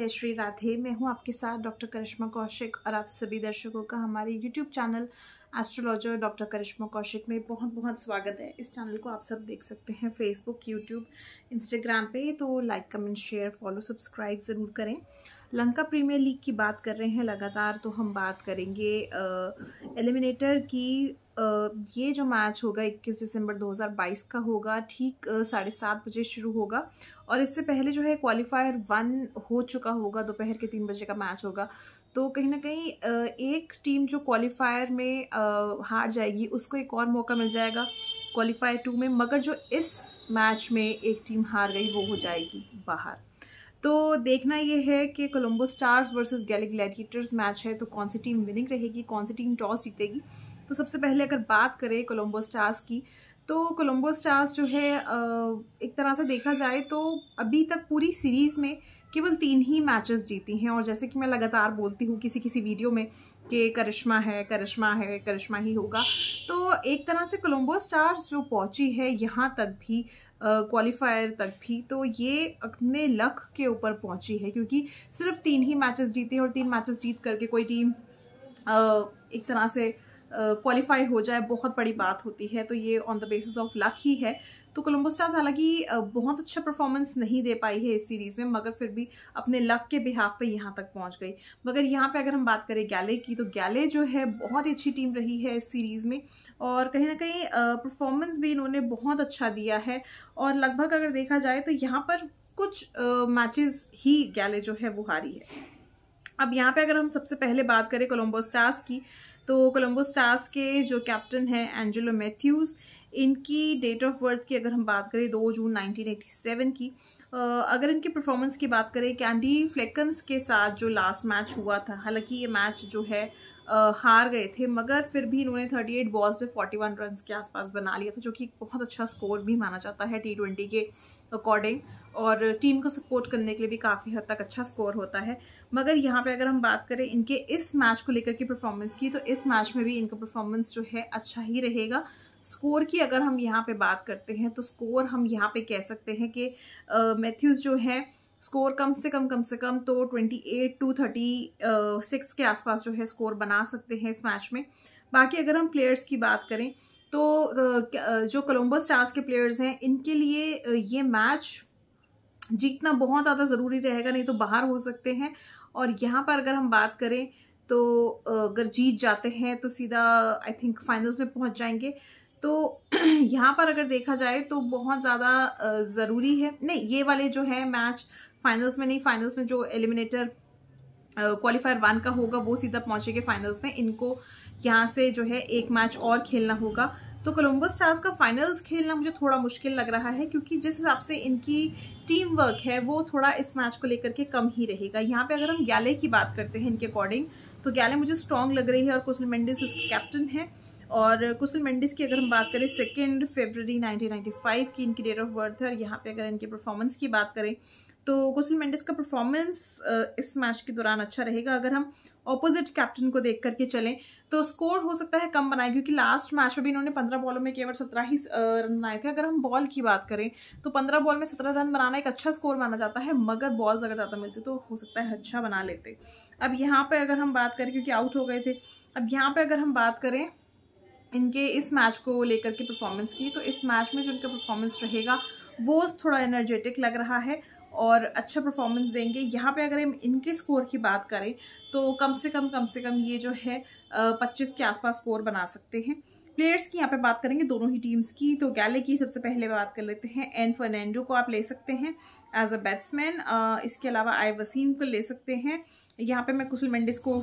जय श्री राधे मैं हूं आपके साथ डॉक्टर करिश्मा कौशिक और आप सभी दर्शकों का हमारे YouTube channel astrologer doctor Karishma Kaushik में बहुत बहुत स्वागत है इस चैनल को आप सब देख सकते हैं फेसबुक यूट्यूब इंस्टाग्राम पे तो like comment share follow subscribe ज़रूर करें लंका प्रीमियर लीग की बात कर रहे हैं लगातार तो हम बात करेंगे एलिमिनेटर की ये जो मैच होगा 21 दिसंबर 2022 का होगा ठीक साढ़े सात बजे शुरू होगा और इससे पहले जो है क्वालिफायर वन हो चुका होगा दोपहर के तीन बजे का मैच होगा तो कहीं ना कहीं एक टीम जो क्वालिफायर में हार जाएगी उसको एक और मौका मिल जाएगा क्वालिफायर टू में मगर जो इस मैच में एक टीम हार गई वो हो जाएगी बाहर तो देखना ये है कि Colombo stars versus Galle gladiators match है तो कौन सी टीम विनिंग रहेगी कौन सी टीम टॉस जीतेगी तो सबसे पहले अगर बात करें कोलंबो स्टार्स की तो कोलंबो स्टार्स जो है एक तरह से देखा जाए तो अभी तक पूरी सीरीज़ में केवल तीन ही मैचेस जीती हैं और जैसे कि मैं लगातार बोलती हूँ किसी किसी वीडियो में कि करिश्मा है करिश्मा है करिश्मा ही होगा तो एक तरह से कोलम्बो स्टार्स जो पहुँची है यहाँ तक भी क्वालिफायर तक भी तो ये अपने लक के ऊपर पहुंची है क्योंकि सिर्फ तीन ही मैचेस हैं और तीन मैचेस जीत करके कोई टीम एक तरह से क्वालिफाई हो जाए बहुत बड़ी बात होती है तो ये on the basis of luck ही है तो कोलम्बो स्टार्स हालांकि बहुत अच्छा परफॉर्मेंस नहीं दे पाई है इस सीरीज़ में मगर फिर भी अपने लक के बिहाफ पे यहाँ तक पहुँच गई मगर यहाँ पे अगर हम बात करें गैले की तो गैले जो है बहुत ही अच्छी टीम रही है इस सीरीज़ में और कहीं ना कहीं परफॉर्मेंस भी इन्होंने बहुत अच्छा दिया है और लगभग अगर देखा जाए तो यहाँ पर कुछ मैचेस ही गैले जो है वो हारी है अब यहाँ पे अगर हम सबसे पहले बात करें कोलम्बो स्टार्स की तो कोलम्बो स्टार्स के जो कैप्टन हैं एंजेलो मैथ्यूज़ इनकी डेट ऑफ बर्थ की अगर हम बात करें दो जून 1987 की अगर इनकी परफॉर्मेंस की बात करें कैंडी फ्लेकन्स के साथ जो लास्ट मैच हुआ था हालांकि ये मैच जो है हार गए थे मगर फिर भी इन्होंने 38 बॉल्स में 41 रन के आसपास बना लिया था जो कि एक बहुत अच्छा स्कोर भी माना जाता है टी ट्वेंटी के अकॉर्डिंग और टीम को सपोर्ट करने के लिए भी काफ़ी हद तक अच्छा स्कोर होता है मगर यहाँ पे अगर हम बात करें इनके इस मैच को लेकर की परफॉर्मेंस की तो इस मैच में भी इनका परफॉर्मेंस जो है अच्छा ही रहेगा स्कोर की अगर हम यहाँ पे बात करते हैं तो स्कोर हम यहाँ पे कह सकते हैं कि मैथ्यूज़ जो हैं स्कोर कम से कम कम से कम तो 28 टू 36 के आसपास जो है स्कोर बना सकते हैं इस मैच में बाकी अगर हम प्लेयर्स की बात करें तो जो कोलंबो स्टार्स के प्लेयर्स हैं इनके लिए ये मैच जीतना बहुत ज़्यादा ज़रूरी रहेगा नहीं तो बाहर हो सकते हैं और यहाँ पर अगर हम बात करें तो अगर जीत जाते हैं तो सीधा आई थिंक फाइनल्स में पहुँच जाएंगे तो यहाँ पर अगर देखा जाए तो बहुत ज़्यादा ज़रूरी है नहीं ये वाले जो है मैच फाइनल्स में नहीं फाइनल्स में जो एलिमिनेटर क्वालिफायर वन का होगा वो सीधा पहुंचेंगे फाइनल्स में इनको यहाँ से जो है एक मैच और खेलना होगा तो कोलंबो स्टार्स का फाइनल्स खेलना मुझे थोड़ा मुश्किल लग रहा है क्योंकि जिस हिसाब से इनकी टीम वर्क है वो थोड़ा इस मैच को लेकर के कम ही रहेगा यहाँ पे अगर हम ग्याले की बात करते हैं इनके अकॉर्डिंग तो ग्याले मुझे स्ट्रांग लग रही है और कुसल मेंडिस इसके कैप्टन है और कुसल मेंडिस की अगर हम बात करें सेकेंड फेबररी 1995 की इनकी डेट ऑफ बर्थ है और यहाँ पे अगर इनकी परफॉर्मेंस की बात करें तो कुसल मेंडिस का परफॉर्मेंस इस मैच के दौरान अच्छा रहेगा अगर हम ऑपोजिट कैप्टन को देख करके चलें तो स्कोर हो सकता है कम बनाए क्योंकि लास्ट मैच में भी इन्होंने पंद्रह बॉलों में केवल सत्रह ही रन बनाए थे अगर हम बॉल की बात करें तो पंद्रह बॉल में सत्रह रन बनाना एक अच्छा स्कोर माना जाता है मगर बॉल्स अगर ज़्यादा मिलते तो हो सकता है अच्छा बना लेते अब यहाँ पर अगर हम बात करें क्योंकि आउट हो गए थे अब यहाँ पर अगर हम बात करें इनके इस मैच को लेकर के परफॉर्मेंस की तो इस मैच में जो इनका परफॉर्मेंस रहेगा वो थोड़ा एनर्जेटिक लग रहा है और अच्छा परफॉर्मेंस देंगे यहाँ पे अगर हम इनके स्कोर की बात करें तो कम से कम कम से कम ये जो है पच्चीस के आसपास स्कोर बना सकते हैं प्लेयर्स की यहाँ पे बात करेंगे दोनों ही टीम्स की तो गैले की सबसे पहले बात कर लेते हैं एन फर्नैंडो को आप ले सकते हैं एज अ बैट्समैन इसके अलावा आई वसीम को ले सकते हैं यहाँ पे मैं कुशल मेंडिस को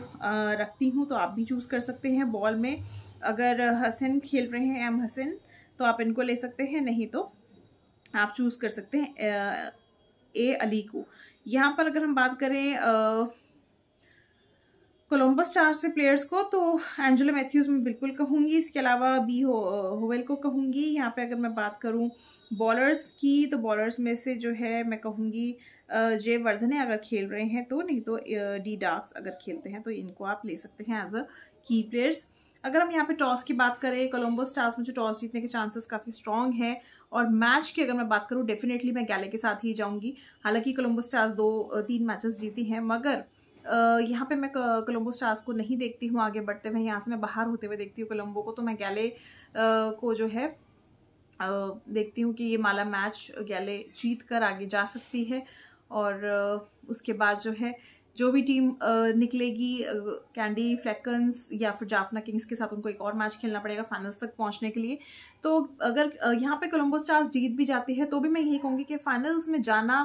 रखती हूँ तो आप भी चूज़ कर सकते हैं बॉल में अगर हसन खेल रहे हैं एम हसन तो आप इनको ले सकते हैं नहीं तो आप चूज़ कर सकते हैं ए अली को यहाँ पर अगर हम बात करें कोलंबस चार से प्लेयर्स को तो एंजेलो मैथ्यूज़ में बिल्कुल कहूँगी इसके अलावा बी होवेल को कहूँगी यहाँ पे अगर मैं बात करूँ बॉलर्स की तो बॉलर्स में से जो है मैं कहूँगी जय वर्धने अगर खेल रहे हैं तो नहीं तो डी डार्क्स अगर खेलते हैं तो इनको आप ले सकते हैं एज अ की प्लेयर्स अगर हम यहाँ पे टॉस की बात करें कोलंबो स्टार्स में जो टॉस जीतने के चांसेस काफ़ी स्ट्रॉन्ग हैं और मैच की अगर मैं बात करूँ डेफिनेटली मैं गैले के साथ ही जाऊँगी हालांकि कोलंबो स्टार्स दो तीन मैचेस जीती हैं मगर यहाँ पे मैं कोलम्बो स्टार्स को नहीं देखती हूँ आगे बढ़ते हुए यहाँ से मैं बाहर होते हुए देखती हूँ कोलम्बो को तो मैं गैले को जो है देखती हूँ कि ये माला मैच गैले जीत कर आगे जा सकती है और उसके बाद जो है जो भी टीम निकलेगी कैंडी फ्लैकन्स या फिर जाफना किंग्स के साथ उनको एक और मैच खेलना पड़ेगा फाइनल्स तक पहुंचने के लिए तो अगर यहाँ पे कोलंबो स्टार्स जीत भी जाती है तो भी मैं यही कहूँगी कि फाइनल्स में जाना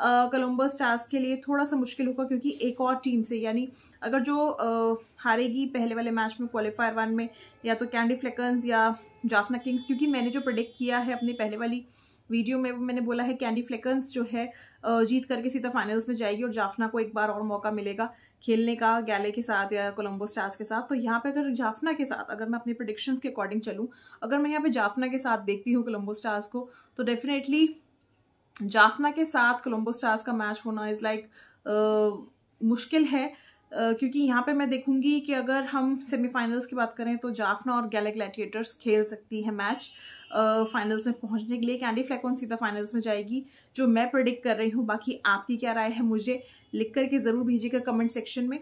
कोलंबो स्टार्स के लिए थोड़ा सा मुश्किल होगा क्योंकि एक और टीम से यानी अगर जो हारेगी पहले वाले मैच में क्वालिफायर वन में या तो कैंडी फ्लैकन्स या जाफना किंग्स क्योंकि मैंने जो प्रोडिक्ट किया है अपनी पहले वाली वीडियो में मैंने बोला है कैंडी फ्लेकन्स जो है जीत करके सीधा फाइनल्स में जाएगी और जाफना को एक बार और मौका मिलेगा खेलने का गैले के साथ या कोलंबो स्टार्स के साथ तो यहाँ पे अगर जाफना के साथ अगर मैं अपने प्रडिक्शन के अकॉर्डिंग चलूँ अगर मैं यहाँ पे जाफना के साथ देखती हूँ कोलम्बो स्टार्स को तो डेफिनेटली जाफना के साथ कोलम्बो स्टार्स का मैच होना इज़ लाइक like, uh, मुश्किल है क्योंकि यहाँ पे मैं देखूंगी कि अगर हम सेमीफाइनल्स की बात करें तो जाफना और गैले ग्लैटिएटर्स खेल सकती है मैच फाइनल्स में पहुंचने के लिए कैंडी फ्लैकॉन सीधा फाइनल्स में जाएगी जो मैं प्रडिक्ट कर रही हूँ बाकी आपकी क्या राय है मुझे लिख करके ज़रूर भेजिएगा कमेंट सेक्शन में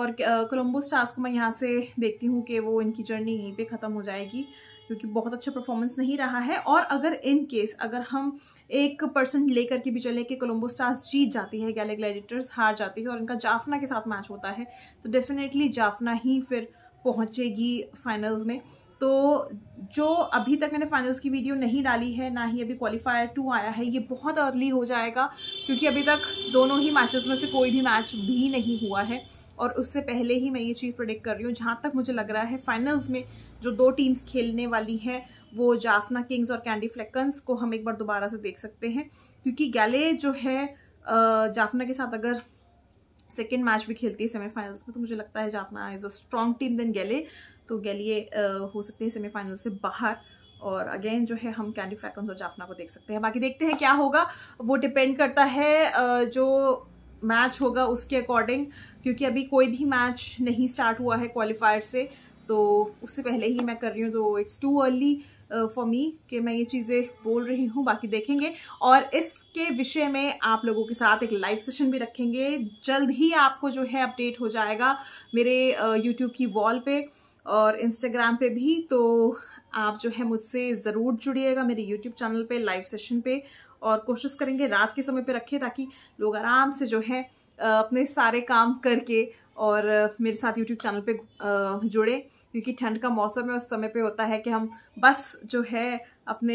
और कोलम्बो स्टार्स को मैं यहाँ से देखती हूँ कि वो इनकी जर्नी यहीं पर ख़त्म हो जाएगी क्योंकि बहुत अच्छा परफॉर्मेंस नहीं रहा है और अगर इन केस अगर हम एक परसेंट लेकर के भी चले कि कोलंबो स्टार्स जीत जाती है गैले ग्लैडिटर्स हार जाती है और इनका जाफना के साथ मैच होता है तो डेफिनेटली जाफना ही फिर पहुँचेगी फाइनल्स में तो जो अभी तक मैंने फाइनल्स की वीडियो नहीं डाली है ना ही अभी क्वालिफायर टू आया है ये बहुत अर्ली हो जाएगा क्योंकि अभी तक दोनों ही मैचेस में से कोई भी मैच भी नहीं हुआ है और उससे पहले ही मैं ये चीज़ प्रोडिक्ट कर रही हूँ जहाँ तक मुझे लग रहा है फाइनल्स में जो दो टीम्स खेलने वाली हैं वो जाफना किंग्स और कैंडी फ्लैकन्स को हम एक बार दोबारा से देख सकते हैं क्योंकि गैले जो है जाफना के साथ अगर सेकेंड मैच भी खेलती है सेमीफाइनल्स में तो मुझे लगता है जाफना इज़ तो अ स्ट्रॉन्ग टीम देन गैले तो गैलिए हो सकते हैं सेमीफाइनल से बाहर और अगेन जो है हम कैंडी फ्रैकन्स और जाफना को देख सकते हैं बाकी देखते हैं क्या होगा वो डिपेंड करता है जो मैच होगा उसके अकॉर्डिंग क्योंकि अभी कोई भी मैच नहीं स्टार्ट हुआ है क्वालिफायर से तो उससे पहले ही मैं कर रही हूँ तो it's too early for me कि मैं ये चीज़ें बोल रही हूँ बाकी देखेंगे और इसके विषय में आप लोगों के साथ एक लाइव सेशन भी रखेंगे जल्द ही आपको जो है अपडेट हो जाएगा मेरे यूट्यूब की वॉल पे और इंस्टाग्राम पे भी तो आप जो है मुझसे ज़रूर जुड़िएगा मेरे यूट्यूब चैनल पे लाइव सेशन पे और कोशिश करेंगे रात के समय पे रखें ताकि लोग आराम से जो है अपने सारे काम करके और मेरे साथ यूट्यूब चैनल पे जुड़े क्योंकि ठंड का मौसम है उस समय पे होता है कि हम बस जो है अपने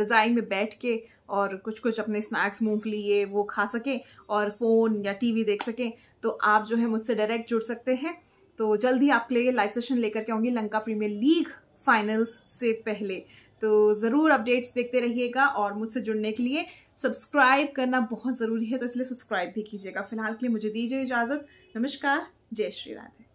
रज़ाई में बैठ के और कुछ कुछ अपने स्नैक्स मूंगफली ये वो खा सकें और फ़ोन या टीवी देख सकें तो आप जो है मुझसे डायरेक्ट जुड़ सकते हैं तो जल्द ही आपके लिए लाइव सेशन लेकर के आऊँगी लंका प्रीमियर लीग फाइनल्स से पहले तो ज़रूर अपडेट्स देखते रहिएगा और मुझसे जुड़ने के लिए सब्सक्राइब करना बहुत ज़रूरी है तो इसलिए सब्सक्राइब भी कीजिएगा फिलहाल के लिए मुझे दीजिए इजाज़त नमस्कार जय श्री राधे